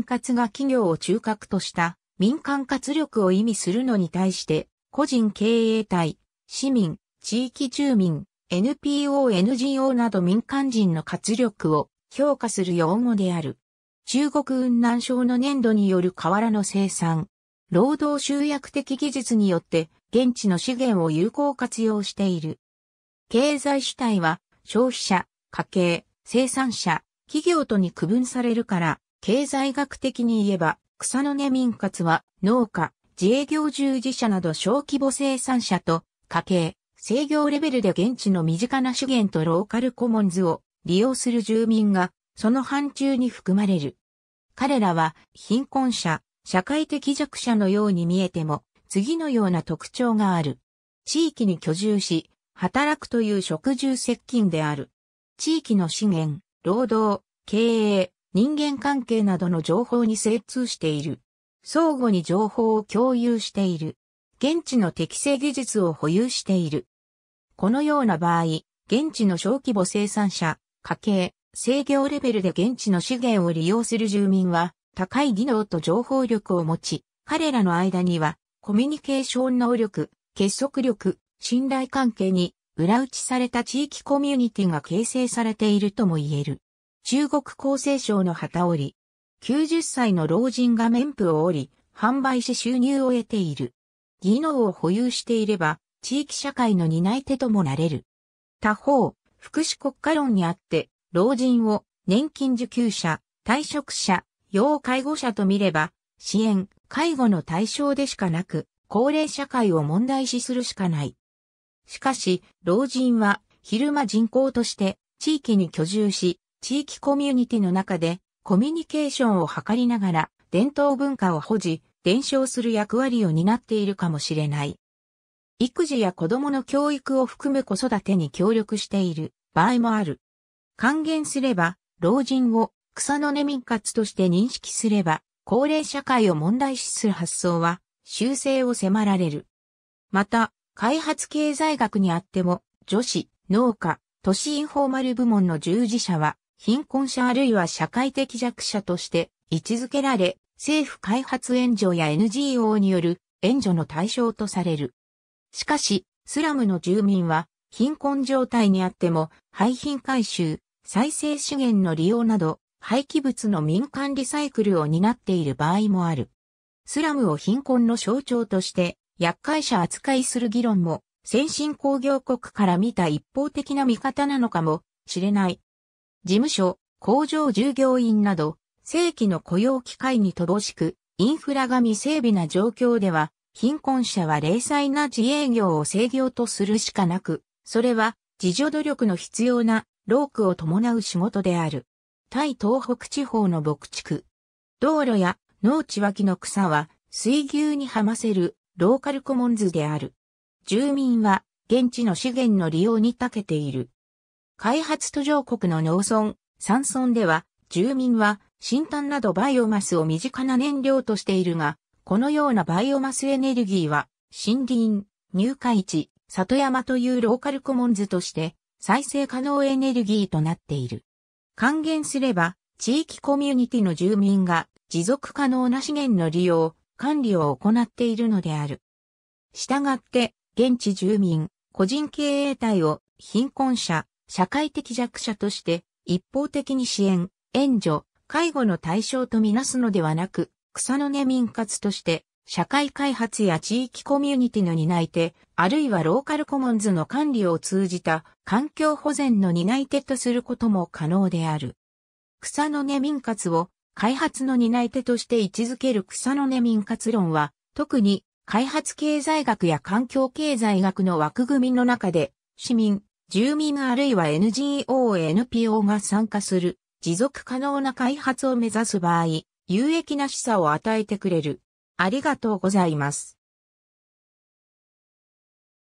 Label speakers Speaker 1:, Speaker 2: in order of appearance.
Speaker 1: 分活が企業を中核とした民間活力を意味するのに対して、個人経営体、市民、地域住民、NPO、NGO など民間人の活力を評価する用語である。中国雲南省の粘土による瓦の生産、労働集約的技術によって現地の資源を有効活用している。経済主体は消費者、家計、生産者、企業とに区分されるから、経済学的に言えば、草の根民活は農家、自営業従事者など小規模生産者と家計、制業レベルで現地の身近な資源とローカルコモンズを利用する住民がその範疇に含まれる。彼らは貧困者、社会的弱者のように見えても次のような特徴がある。地域に居住し、働くという職住接近である。地域の資源、労働、経営、人間関係などの情報に精通している。相互に情報を共有している。現地の適正技術を保有している。このような場合、現地の小規模生産者、家計、制御レベルで現地の資源を利用する住民は、高い技能と情報力を持ち、彼らの間には、コミュニケーション能力、結束力、信頼関係に、裏打ちされた地域コミュニティが形成されているとも言える。中国厚生省の旗織。90歳の老人が免許を折り、販売し収入を得ている。技能を保有していれば、地域社会の担い手ともなれる。他方、福祉国家論にあって、老人を年金受給者、退職者、要介護者と見れば、支援、介護の対象でしかなく、高齢社会を問題視するしかない。しかし、老人は昼間人口として地域に居住し、地域コミュニティの中でコミュニケーションを図りながら伝統文化を保持、伝承する役割を担っているかもしれない。育児や子供の教育を含む子育てに協力している場合もある。還元すれば、老人を草の根民活として認識すれば、高齢社会を問題視する発想は修正を迫られる。また、開発経済学にあっても、女子、農家、都市インフォーマル部門の従事者は、貧困者あるいは社会的弱者として位置づけられ、政府開発援助や NGO による援助の対象とされる。しかし、スラムの住民は貧困状態にあっても廃品回収、再生資源の利用など廃棄物の民間リサイクルを担っている場合もある。スラムを貧困の象徴として厄介者扱いする議論も先進工業国から見た一方的な見方なのかもしれない事務所、工場従業員など、正規の雇用機会に乏しく、インフラが未整備な状況では、貧困者は零細な自営業を制業とするしかなく、それは自助努力の必要な労苦を伴う仕事である。タイ東北地方の牧畜。道路や農地脇の草は水牛にはませるローカルコモンズである。住民は現地の資源の利用に長けている。開発途上国の農村、山村では、住民は、新炭などバイオマスを身近な燃料としているが、このようなバイオマスエネルギーは、森林、入海地、里山というローカルコモンズとして、再生可能エネルギーとなっている。還元すれば、地域コミュニティの住民が持続可能な資源の利用、管理を行っているのである。したがって、現地住民、個人経営体を貧困者、社会的弱者として一方的に支援、援助、介護の対象とみなすのではなく、草の根民活として社会開発や地域コミュニティの担い手、あるいはローカルコモンズの管理を通じた環境保全の担い手とすることも可能である。草の根民活を開発の担い手として位置づける草の根民活論は、特に開発経済学や環境経済学の枠組みの中で、市民、住民あるいは NGO、NPO が参加する持続可能な開発を目指す場合、有益な示唆を与えてくれる。ありがとうございます。